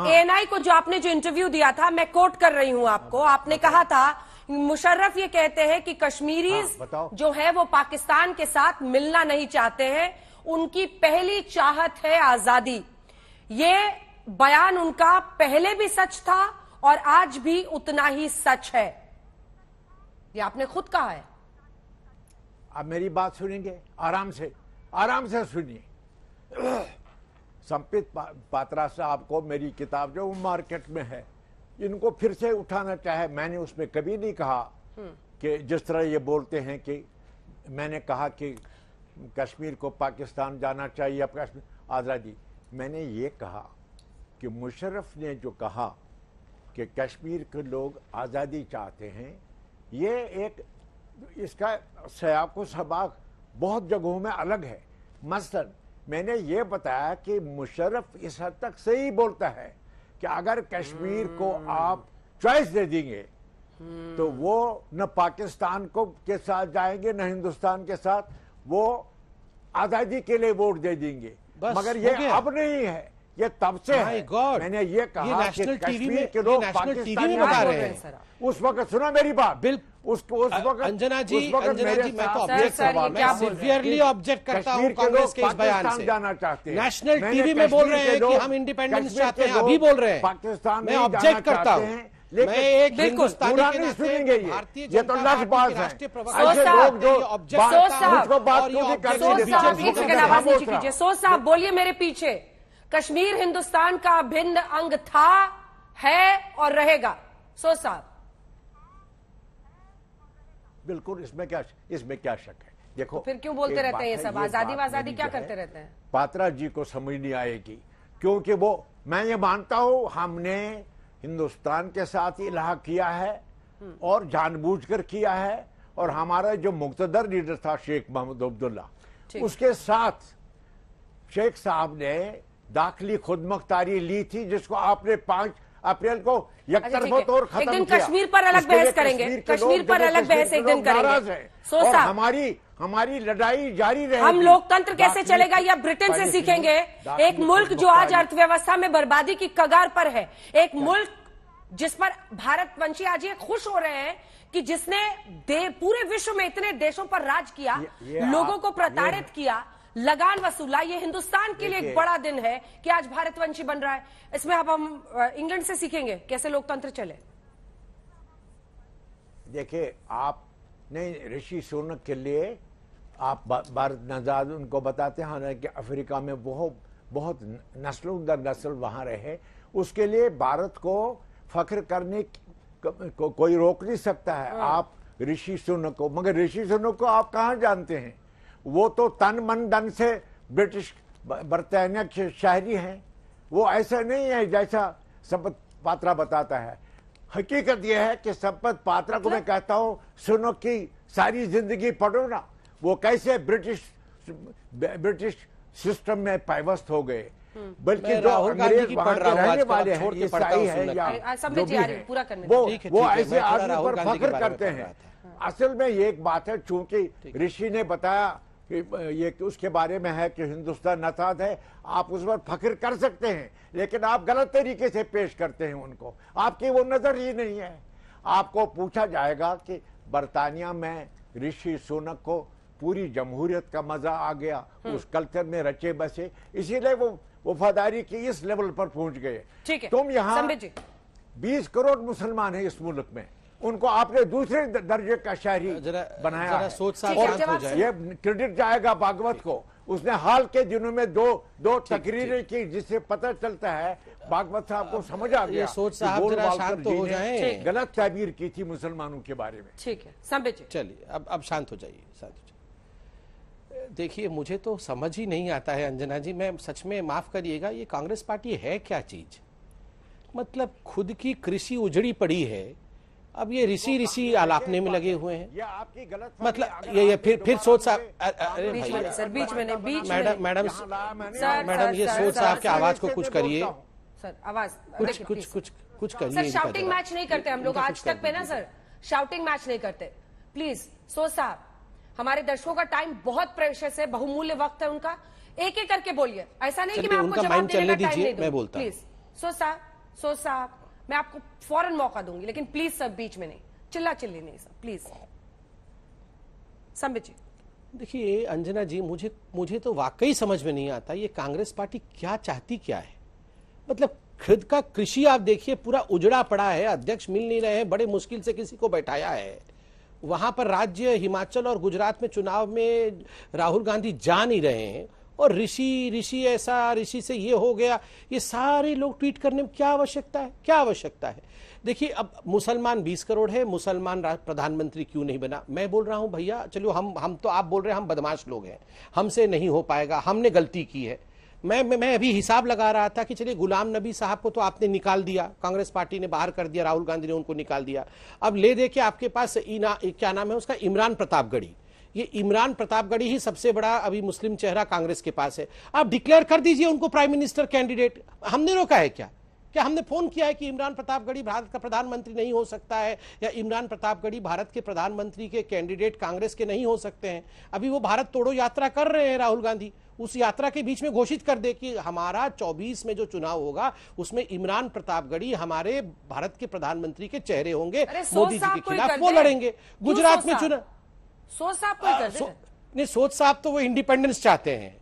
ANI हाँ। को जो आपने जो इंटरव्यू दिया था मैं कोट कर रही हूँ आपको हाँ, आपने कहा था मुशर्रफ ये कहते हैं कि कश्मीरी हाँ, जो है वो पाकिस्तान के साथ मिलना नहीं चाहते हैं उनकी पहली चाहत है आजादी ये बयान उनका पहले भी सच था और आज भी उतना ही सच है ये आपने खुद कहा है आप मेरी बात सुनेंगे आराम से आराम से सुनिए संपित पा, पात्रा साहब को मेरी किताब जो वो मार्केट में है इनको फिर से उठाना चाहे मैंने उसमें कभी नहीं कहा कि जिस तरह ये बोलते हैं कि मैंने कहा कि कश्मीर को पाकिस्तान जाना चाहिए अब कश्मीर आज़ादी मैंने ये कहा कि मुशरफ़ ने जो कहा कि कश्मीर के लोग आज़ादी चाहते हैं ये एक इसका सयाको सबाक बहुत जगहों में अलग है मसलन मैंने ये बताया कि मुशर्रफ इस हद तक सही बोलता है कि अगर कश्मीर को हम्म। आप चॉइस दे देंगे हम्म। तो वो न पाकिस्तान को के साथ जाएंगे न हिंदुस्तान के साथ वो आजादी के लिए वोट दे देंगे मगर ये अब नहीं है ये तब से God, मैंने ये कहा ये कि टीवी में के लोग नेशनल टीवी में बता रहे हैं उस वक्त सुना मेरी बात उस उस वक्त अंजना जी अंजना जी मैं तो ऑब्जेक्ट कर रहा हूं मैं सिवियरली ऑब्जेक्ट करता हूं कांग्रेस के इस बयान से जाना चाहते हैं नेशनल टीवी में बोल रहे हैं कि हम इंडिपेंडेंस चाहते हैं अभी बोल रहे हैं पाकिस्तान में ऑब्जेक्ट करता हूं लेकिन एक हिंदुस्तानी सुनेंगे ये ये तो लफ बात है ऐसे लोग जो सोच साहब बात पूरी करने देते सोच साहब बोलिए मेरे पीछे कश्मीर हिंदुस्तान का भिन्न अंग था है और रहेगा सो साहब बिल्कुल इसमें क्या इसमें क्या शक है देखो तो फिर क्यों बोलते रहते हैं ये सब आजादी वाजादी क्या करते रहते हैं पात्रा जी को समझ नहीं आएगी क्योंकि वो मैं ये मानता हूं हमने हिंदुस्तान के साथ इलाह किया है हम्म। और जानबूझकर किया है और हमारा जो मुक्तदर लीडर था शेख मोहम्मद अब्दुल्ला उसके साथ शेख साहब ने दाखिली मुख्तारी ली थी जिसको आपने पांच अप्रैल को यकतरफा अच्छा, तौर खत्म किया कश्मीर पर अलग बहस करेंगे कश्मीर पर अलग बहस एक दिन करेंगे और हमारी हमारी लड़ाई जारी रहे हम लोकतंत्र कैसे चलेगा या ब्रिटेन से सीखेंगे एक मुल्क जो आज अर्थव्यवस्था में बर्बादी की कगार पर है एक मुल्क जिस पर भारत वंशी आज ये खुश हो रहे हैं कि जिसने पूरे विश्व में इतने देशों पर राज किया लोगों को प्रताड़ित किया लगान वसूला ये हिंदुस्तान के लिए एक बड़ा दिन है कि आज भारतवंशी बन रहा है इसमें अब हम इंग्लैंड से सीखेंगे कैसे लोकतंत्र चले देखिए आप नहीं ऋषि सुनक के लिए आप भारत नजाद उनको बताते हैं कि अफ्रीका में बहुत बहुत नस्लों दर नस्ल वहां रहे उसके लिए भारत को फख्र करने को, को, कोई रोक नहीं सकता है हाँ। आप ऋषि सुनक को मगर ऋषि सुनक को आप कहाँ जानते हैं वो तो तन मन धन से ब्रिटिश बरतानिया के शहरी हैं वो ऐसे नहीं है जैसा संपत पात्रा बताता है हकीकत यह है कि संपत पात्रा को मैं कहता हूँ सुनो कि सारी जिंदगी पढ़ो ना वो कैसे ब्रिटिश ब्रिटिश सिस्टम में पैवस्त हो गए हम्म। बल्कि जो अंग्रेज वहां के रहने वाले हैं ईसाई है या जो भी है वो वो ऐसे आदमी पर फख्र करते हैं असल में ये एक बात है चूंकि ऋषि ने बताया कि ये उसके बारे में है कि हिंदुस्तान नसाद है आप उस पर फख्र कर सकते हैं लेकिन आप गलत तरीके से पेश करते हैं उनको आपकी वो नज़र ही नहीं है आपको पूछा जाएगा कि बरतानिया में ऋषि सोनक को पूरी जमहूरियत का मज़ा आ गया हम्म। उस कल्चर में रचे बसे इसीलिए वो वफादारी की इस लेवल पर पहुंच गए तुम यहाँ बीस करोड़ मुसलमान है इस मुल्क में उनको आपने दूसरे दर्जे का शहरी बनाया जरा सोच और हो जाए। ये क्रेडिट जाएगा भागवत को उसने हाल के दिनों में दो दो तकरीरें की जिससे पता चलता है भागवत साहब को समझ आ गया सोच साहब जरा शांत तो हो जाए गलत तबीर की थी मुसलमानों के बारे में ठीक है चलिए अब अब शांत हो जाइए देखिए मुझे तो समझ ही नहीं आता है अंजना जी मैं सच में माफ करिएगा ये कांग्रेस पार्टी है क्या चीज मतलब खुद की कृषि उजड़ी पड़ी है अब ये ऋषि तो ऋषि आलापने में लगे हुए हैं मतलब ये ये फिर फिर सोच साहब अरे सर बीच में मैडम मैडम मैडम ये सोच साहब के आवाज को कुछ करिए सर आवाज कुछ कुछ कुछ कुछ करिए शाउटिंग मैच नहीं करते हम लोग आज तक पे ना सर शाउटिंग मैच नहीं करते प्लीज सोच साहब हमारे दर्शकों का टाइम बहुत प्रेशस है बहुमूल्य वक्त है उनका एक एक करके बोलिए ऐसा नहीं कि मैं आपको जवाब देने का टाइम नहीं दूं प्लीज सो साहब सो साहब मैं आपको फौरन मौका दूंगी लेकिन प्लीज सर बीच में नहीं चिल्ला चिल्ली नहीं सर प्लीज संबित जी देखिए अंजना जी मुझे मुझे तो वाकई समझ में नहीं आता ये कांग्रेस पार्टी क्या चाहती क्या है मतलब खुद का कृषि आप देखिए पूरा उजड़ा पड़ा है अध्यक्ष मिल नहीं रहे हैं बड़े मुश्किल से किसी को बैठाया है वहां पर राज्य हिमाचल और गुजरात में चुनाव में राहुल गांधी जा नहीं रहे हैं और ऋषि ऋषि ऐसा ऋषि से ये हो गया ये सारे लोग ट्वीट करने में क्या आवश्यकता है क्या आवश्यकता है देखिए अब मुसलमान 20 करोड़ है मुसलमान प्रधानमंत्री क्यों नहीं बना मैं बोल रहा हूं भैया चलो हम हम तो आप बोल रहे हैं हम बदमाश लोग हैं हमसे नहीं हो पाएगा हमने गलती की है मैं मैं अभी हिसाब लगा रहा था कि चलिए गुलाम नबी साहब को तो आपने निकाल दिया कांग्रेस पार्टी ने बाहर कर दिया राहुल गांधी ने उनको निकाल दिया अब ले दे के आपके पास इना क्या नाम है उसका इमरान प्रतापगढ़ी ये इमरान प्रतापगढ़ी ही सबसे बड़ा अभी मुस्लिम चेहरा कांग्रेस के पास है आप डिक्लेयर कर दीजिए उनको प्राइम मिनिस्टर कैंडिडेट हमने रोका है क्या क्या हमने फोन किया है कि इमरान प्रतापगढ़ी भारत का प्रधानमंत्री नहीं हो सकता है या इमरान प्रतापगढ़ी भारत के प्रधानमंत्री के कैंडिडेट कांग्रेस के नहीं हो सकते हैं अभी वो भारत तोड़ो यात्रा कर रहे हैं राहुल गांधी उस यात्रा के बीच में घोषित कर दे कि हमारा 24 में जो चुनाव होगा उसमें इमरान प्रतापगढ़ी हमारे भारत के प्रधानमंत्री के चेहरे होंगे मोदी जी के खिलाफ वो लड़ेंगे गुजरात में चुनाव सोच साहब कोई हाँ, कर नहीं सोच साहब तो वो इंडिपेंडेंस चाहते हैं